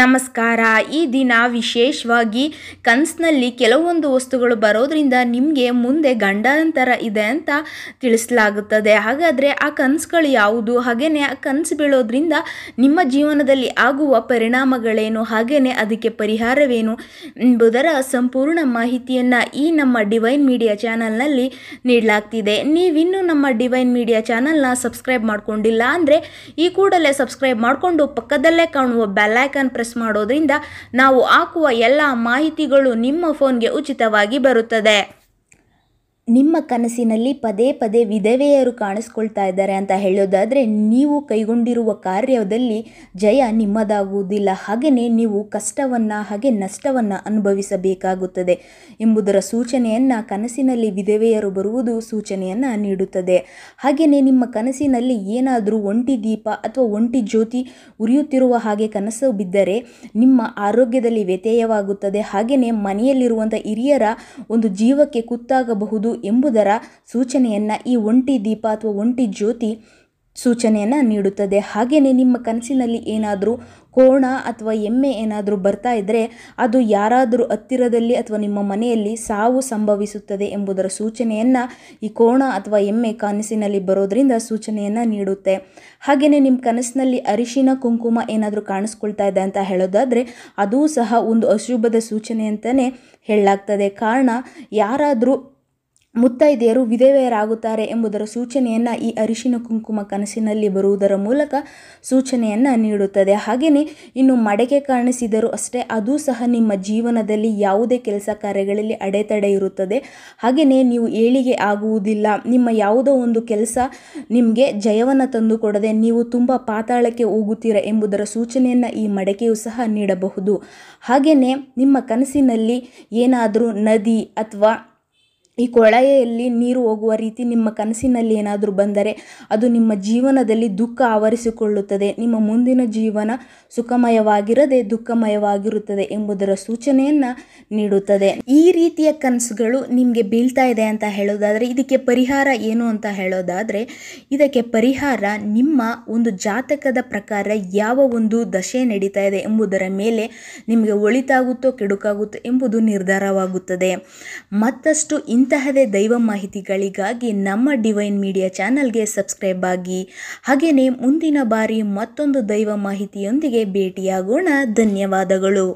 ನಮಸ್ಕಾರ ಈ ದಿನ ವಿಶೇಷವಾಗಿ ಕನಸಿನಲ್ಲಿ ಕೆಲವೊಂದು ವಸ್ತುಗಳು ಬರೋದ್ರಿಂದ ನಿಮಗೆ ಮುಂದೆ ಗಂಡಾಂತರ ಇದೆ ಅಂತ ತಿಳಿಸಲಾಗುತ್ತದೆ ಹಾಗಾದರೆ ಆ ಕನಸುಗಳು ಯಾವುದು ಹಾಗೆಯೇ ಆ ಕನಸು ಬೀಳೋದ್ರಿಂದ ನಿಮ್ಮ ಜೀವನದಲ್ಲಿ ಆಗುವ ಪರಿಣಾಮಗಳೇನು ಹಾಗೆಯೇ ಅದಕ್ಕೆ ಪರಿಹಾರವೇನು ಎಂಬುದರ ಸಂಪೂರ್ಣ ಮಾಹಿತಿಯನ್ನು ಈ ನಮ್ಮ ಡಿವೈನ್ ಮೀಡಿಯಾ ಚಾನಲ್ನಲ್ಲಿ ನೀಡಲಾಗ್ತಿದೆ ನೀವಿನ್ನೂ ನಮ್ಮ ಡಿವೈನ್ ಮೀಡಿಯಾ ಚಾನಲ್ನ ಸಬ್ಸ್ಕ್ರೈಬ್ ಮಾಡಿಕೊಂಡಿಲ್ಲ ಅಂದರೆ ಈ ಕೂಡಲೇ ಸಬ್ಸ್ಕ್ರೈಬ್ ಮಾಡಿಕೊಂಡು ಪಕ್ಕದಲ್ಲೇ ಕಾಣುವ ಬೆಲ್ಲೈಕನ್ ಪ್ರ ಪ್ರೆಸ್ ಮಾಡೋದ್ರಿಂದ ನಾವು ಹಾಕುವ ಎಲ್ಲ ಮಾಹಿತಿಗಳು ನಿಮ್ಮ ಫೋನ್ಗೆ ಉಚಿತವಾಗಿ ಬರುತ್ತದೆ ನಿಮ್ಮ ಕನಸಿನಲ್ಲಿ ಪದೇ ಪದೇ ವಿಧವೆಯರು ಕಾಣಿಸ್ಕೊಳ್ತಾ ಇದ್ದಾರೆ ಅಂತ ಹೇಳೋದಾದರೆ ನೀವು ಕೈಗೊಂಡಿರುವ ಕಾರ್ಯದಲ್ಲಿ ಜಯ ನಿಮ್ಮದಾಗುವುದಿಲ್ಲ ಹಾಗೆಯೇ ನೀವು ಕಷ್ಟವನ್ನು ಹಾಗೆ ನಷ್ಟವನ್ನು ಅನುಭವಿಸಬೇಕಾಗುತ್ತದೆ ಎಂಬುದರ ಸೂಚನೆಯನ್ನು ಕನಸಿನಲ್ಲಿ ವಿಧವೆಯರು ಬರುವುದು ಸೂಚನೆಯನ್ನು ನೀಡುತ್ತದೆ ಹಾಗೆಯೇ ನಿಮ್ಮ ಕನಸಿನಲ್ಲಿ ಏನಾದರೂ ಒಂಟಿ ದೀಪ ಅಥವಾ ಒಂಟಿ ಜ್ಯೋತಿ ಉರಿಯುತ್ತಿರುವ ಹಾಗೆ ಕನಸು ಬಿದ್ದರೆ ನಿಮ್ಮ ಆರೋಗ್ಯದಲ್ಲಿ ವ್ಯತ್ಯಯವಾಗುತ್ತದೆ ಹಾಗೆಯೇ ಮನೆಯಲ್ಲಿರುವಂಥ ಹಿರಿಯರ ಒಂದು ಜೀವಕ್ಕೆ ಕುತ್ತಾಗಬಹುದು ಎಂಬುದರ ಸೂಚನೆಯನ್ನು ಈ ಒಂಟಿ ದೀಪ ಅಥವಾ ಒಂಟಿ ಜ್ಯೋತಿ ಸೂಚನೆಯನ್ನು ನೀಡುತ್ತದೆ ಹಾಗೆಯೇ ನಿಮ್ಮ ಕನಸಿನಲ್ಲಿ ಏನಾದರೂ ಕೋಣ ಅಥವಾ ಎಮ್ಮೆ ಏನಾದರೂ ಬರ್ತಾ ಇದ್ದರೆ ಅದು ಯಾರಾದರೂ ಹತ್ತಿರದಲ್ಲಿ ಅಥವಾ ನಿಮ್ಮ ಮನೆಯಲ್ಲಿ ಸಾವು ಸಂಭವಿಸುತ್ತದೆ ಎಂಬುದರ ಸೂಚನೆಯನ್ನು ಈ ಕೋಣ ಅಥವಾ ಎಮ್ಮೆ ಕನಸಿನಲ್ಲಿ ಬರೋದರಿಂದ ಸೂಚನೆಯನ್ನು ನೀಡುತ್ತೆ ಹಾಗೆಯೇ ನಿಮ್ಮ ಕನಸಿನಲ್ಲಿ ಅರಿಶಿನ ಕುಂಕುಮ ಏನಾದರೂ ಕಾಣಿಸ್ಕೊಳ್ತಾ ಇದೆ ಅಂತ ಹೇಳೋದಾದರೆ ಅದೂ ಸಹ ಒಂದು ಅಶುಭದ ಸೂಚನೆ ಅಂತಲೇ ಹೇಳಲಾಗ್ತದೆ ಕಾರಣ ಯಾರಾದರೂ ಮುತ್ತೈದೆಯರು ವಿಧವೆಯರಾಗುತ್ತಾರೆ ಎಂಬುದರ ಸೂಚನೆಯನ್ನು ಈ ಅರಿಶಿನ ಕುಂಕುಮ ಕನಸಿನಲ್ಲಿ ಬರುವುದರ ಮೂಲಕ ಸೂಚನೆಯನ್ನು ನೀಡುತ್ತದೆ ಹಾಗೆಯೇ ಇನ್ನು ಮಡಕೆ ಕಾಣಿಸಿದರೂ ಅಷ್ಟೇ ಅದೂ ಸಹ ನಿಮ್ಮ ಜೀವನದಲ್ಲಿ ಯಾವುದೇ ಕೆಲಸ ಕಾರ್ಯಗಳಲ್ಲಿ ಅಡೆತಡೆ ಇರುತ್ತದೆ ಹಾಗೆಯೇ ನೀವು ಏಳಿಗೆ ಆಗುವುದಿಲ್ಲ ನಿಮ್ಮ ಯಾವುದೋ ಒಂದು ಕೆಲಸ ನಿಮಗೆ ಜಯವನ್ನು ತಂದುಕೊಡದೆ ನೀವು ತುಂಬ ಪಾತಾಳಕ್ಕೆ ಹೋಗುತ್ತೀರಾ ಎಂಬುದರ ಸೂಚನೆಯನ್ನು ಈ ಮಡಕೆಯು ಸಹ ನೀಡಬಹುದು ಹಾಗೆಯೇ ನಿಮ್ಮ ಕನಸಿನಲ್ಲಿ ಏನಾದರೂ ನದಿ ಅಥವಾ ಈ ಕೊಳೆಯಲ್ಲಿ ನೀರು ಹೋಗುವ ರೀತಿ ನಿಮ್ಮ ಕನಸಿನಲ್ಲಿ ಏನಾದರೂ ಬಂದರೆ ಅದು ನಿಮ್ಮ ಜೀವನದಲ್ಲಿ ದುಃಖ ಆವರಿಸಿಕೊಳ್ಳುತ್ತದೆ ನಿಮ್ಮ ಮುಂದಿನ ಜೀವನ ಸುಖಮಯವಾಗಿರದೆ ದುಃಖಮಯವಾಗಿರುತ್ತದೆ ಎಂಬುದರ ಸೂಚನೆಯನ್ನು ನೀಡುತ್ತದೆ ಈ ರೀತಿಯ ಕನಸುಗಳು ನಿಮಗೆ ಬೀಳ್ತಾ ಇದೆ ಅಂತ ಹೇಳೋದಾದರೆ ಇದಕ್ಕೆ ಪರಿಹಾರ ಏನು ಅಂತ ಹೇಳೋದಾದರೆ ಇದಕ್ಕೆ ಪರಿಹಾರ ನಿಮ್ಮ ಒಂದು ಜಾತಕದ ಪ್ರಕಾರ ಯಾವ ಒಂದು ದಶೆ ನಡೀತಾ ಇದೆ ಎಂಬುದರ ಮೇಲೆ ನಿಮಗೆ ಒಳಿತಾಗುತ್ತೋ ಕೆಡುಕಾಗುತ್ತೋ ಎಂಬುದು ನಿರ್ಧಾರವಾಗುತ್ತದೆ ಮತ್ತಷ್ಟು ಇಂತಹದೇ ದೈವ ಮಾಹಿತಿಗಳಿಗಾಗಿ ನಮ್ಮ ಡಿವೈನ್ ಮೀಡಿಯಾ ಚಾನಲ್ಗೆ ಸಬ್ಸ್ಕ್ರೈಬ್ ಆಗಿ ಹಾಗೆಯೇ ಮುಂದಿನ ಬಾರಿ ಮತ್ತೊಂದು ದೈವ ಮಾಹಿತಿಯೊಂದಿಗೆ ಭೇಟಿಯಾಗೋಣ ಧನ್ಯವಾದಗಳು